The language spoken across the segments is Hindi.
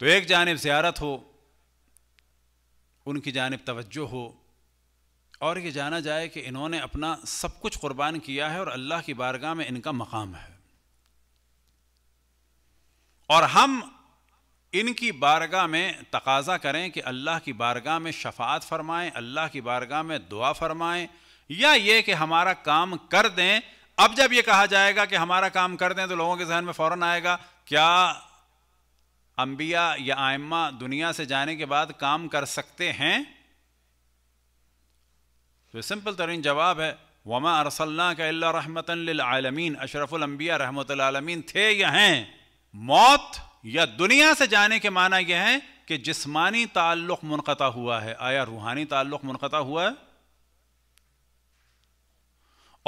तो एक जानब ज़्यारत हो उनकी जानब तवज्जो हो और ये जाना जाए कि इन्होंने अपना सब कुछ कुर्बान किया है और अल्लाह की बारगाह में इनका मकाम है और हम इनकी बारगाह में तकाजा करें कि अल्लाह की बारगाह में शफात फरमाएं अल्लाह की बारगाह में दुआ फरमाएं या ये कि हमारा काम कर दें अब जब ये कहा जाएगा कि हमारा काम कर दें तो लोगों के जहन में फ़ौरन आएगा क्या अम्बिया या आयमा दुनिया से जाने के बाद काम कर सकते हैं तो सिंपल तरीन जवाब है वमा अरसल्ला का रहमत आलमीन अशरफुलम्बिया रहमत आलमीन थे या हैं मौत या दुनिया से जाने के माना यह है कि जिस्मानी ताल्लुक मुनता हुआ है आया रूहानी ताल्लुक मुनता हुआ है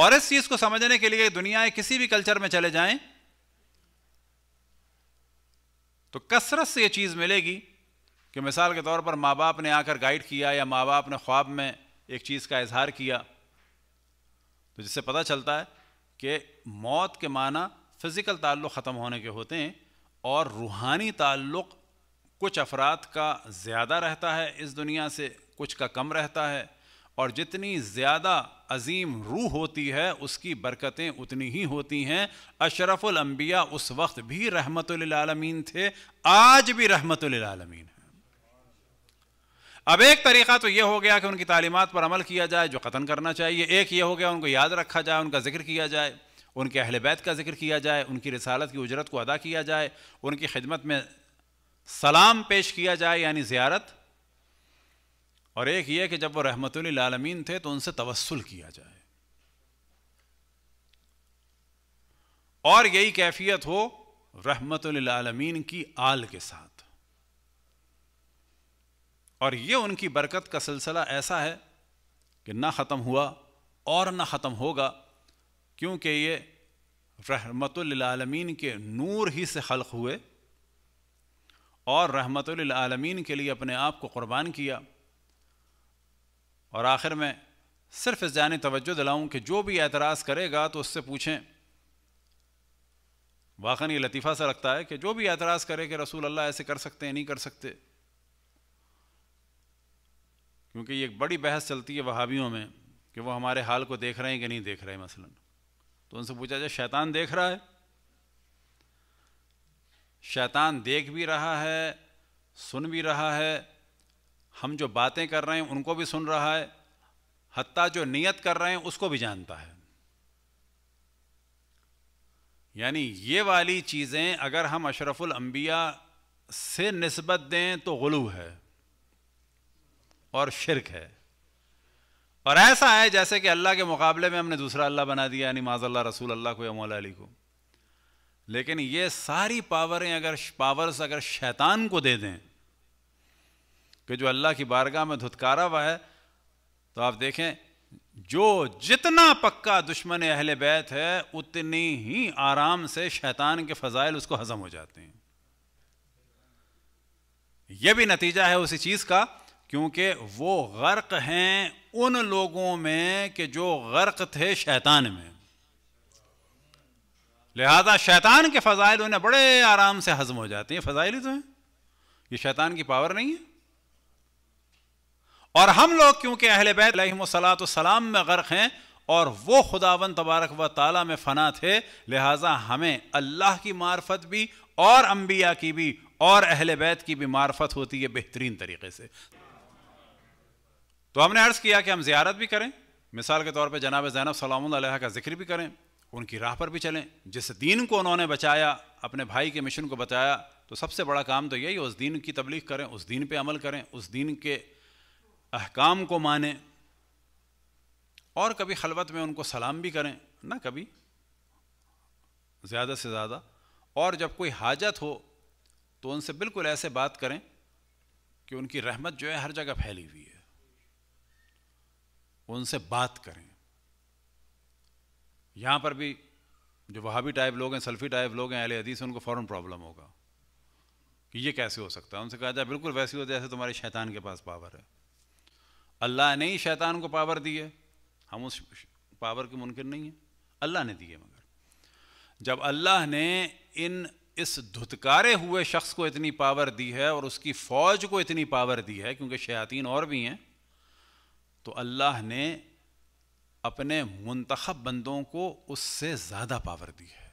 और इस चीज़ को समझने के लिए दुनिया के किसी भी कल्चर में चले जाएं तो कसरत से ये चीज़ मिलेगी कि मिसाल के तौर पर माँ बाप ने आकर गाइड किया या माँ बाप ने ख्वाब में एक चीज़ का इजहार किया तो जिससे पता चलता है कि मौत के माना फ़िज़िकल ताल्लुक़ ख़त्म होने के होते हैं और रूहानी ताल्लुक़ कुछ अफराद का ज़्यादा रहता है इस दुनिया से कुछ का कम रहता है और जितनी ज़्यादा अजीम रूह होती है उसकी बरकतें उतनी ही होती हैं अशरफुल अम्बिया उस वक्त भी रहमतुल्लामीन थे आज भी रहमतुल्लामीन हैं अब एक तरीका तो यह हो गया कि उनकी तालीमत पर अमल किया जाए जो कतन करना चाहिए एक ये हो गया उनको याद रखा जाए उनका जिक्र किया जाए उनके अहल बैत का जिक्र किया जाए उनकी रसालत की उजरत को अदा किया जाए उनकी खिदमत में सलाम पेश किया जाए यानी ज़्यारत और एक ये कि जब वो रहमत आलमीन थे तो उनसे तवसल किया जाए और यही कैफियत हो रहमतुल आलमीन की आल के साथ और ये उनकी बरकत का सिलसिला ऐसा है कि ना ख़त्म हुआ और ना ख़त्म होगा क्योंकि ये रहमतुल आलमीन के नूर ही से खल हुए और रहमतुल आलमीन के लिए अपने आप को क़ुरबान किया और आखिर में सिर्फ इस जानी तवज्जो दिलाऊं कि जो भी एतराज़ करेगा तो उससे पूछें वाकन ये लतीफ़ा सा लगता है कि जो भी एतराज़ करे कि रसूल अल्लाह ऐसे कर सकते हैं नहीं कर सकते क्योंकि ये एक बड़ी बहस चलती है वहावियों में कि वो हमारे हाल को देख रहे हैं कि नहीं देख रहे मसलन तो उनसे पूछा जाए शैतान देख रहा है शैतान देख भी रहा है सुन भी रहा है हम जो बातें कर रहे हैं उनको भी सुन रहा है हती जो नियत कर रहे हैं उसको भी जानता है यानी ये वाली चीज़ें अगर हम अशरफुल अम्बिया से नस्बत दें तो गलू है और शिरक है और ऐसा है जैसे कि अल्लाह के मुकाबले में हमने दूसरा अल्लाह बना दिया यानी माजल्ला रसूल अल्लाह को या अली को लेकिन ये सारी पावरें अगर पावर्स अगर शैतान को दे दें कि जो अल्लाह की बारगाह में धुतकारा हुआ है तो आप देखें जो जितना पक्का दुश्मन अहल बैत है उतनी ही आराम से शैतान के फजाइल उसको हजम हो जाते हैं यह भी नतीजा है उसी चीज़ का क्योंकि वो गर्क हैं उन लोगों में कि जो गर्क थे शैतान में लिहाजा शैतान के फजाइल उन्हें बड़े आराम से हजम हो जाते हैं फजाइल ही तो हैं ये शैतान की पावर नहीं है और हम लोग क्योंकि अहल बैत सलाम में गर्क हैं और वो खुदावन तबारक व ताला में फना थे लिहाजा हमें अल्लाह की मार्फत भी और अम्बिया की भी और अहल बैत की भी मार्फत होती है बेहतरीन तरीके से तो हमने अर्ज़ किया कि हम ज़्यारत भी करें मिसाल के तौर पर जनाब जैनब सलाम का जिक्र भी करें उनकी राह पर भी चलें जिस दीन को उन्होंने बचाया अपने भाई के मिशन को बचाया तो सबसे बड़ा काम तो यही उस दीन की तबलीग करें उस दीन पे अमल करें उस दीन के अहकाम को माने और कभी खलवत में उनको सलाम भी करें ना कभी ज़्यादा से ज़्यादा और जब कोई हाजत हो तो उनसे बिल्कुल ऐसे बात करें कि उनकी रहमत जो है हर जगह फैली हुई है उनसे बात करें यहाँ पर भी जो वहाबी टाइप लोग हैं सल्फ़ी टाइप लोग हैं अहले हदीस उनको फ़ौरन प्रॉब्लम होगा कि ये कैसे हो सकता है उनसे कहा जाए बिल्कुल वैसे हो जैसे तुम्हारे शैतान के पास पावर है अल्लाह ने ही शैतान को पावर दी है हम उस पावर के मुनकर नहीं हैं अल्लाह ने दी है मगर जब अल्लाह ने इन इस धुतकारे हुए शख्स को इतनी पावर दी है और उसकी फौज को इतनी पावर दी है क्योंकि शयातीन और भी हैं तो अल्लाह ने अपने मुंतखब बंदों को उससे ज़्यादा पावर दी है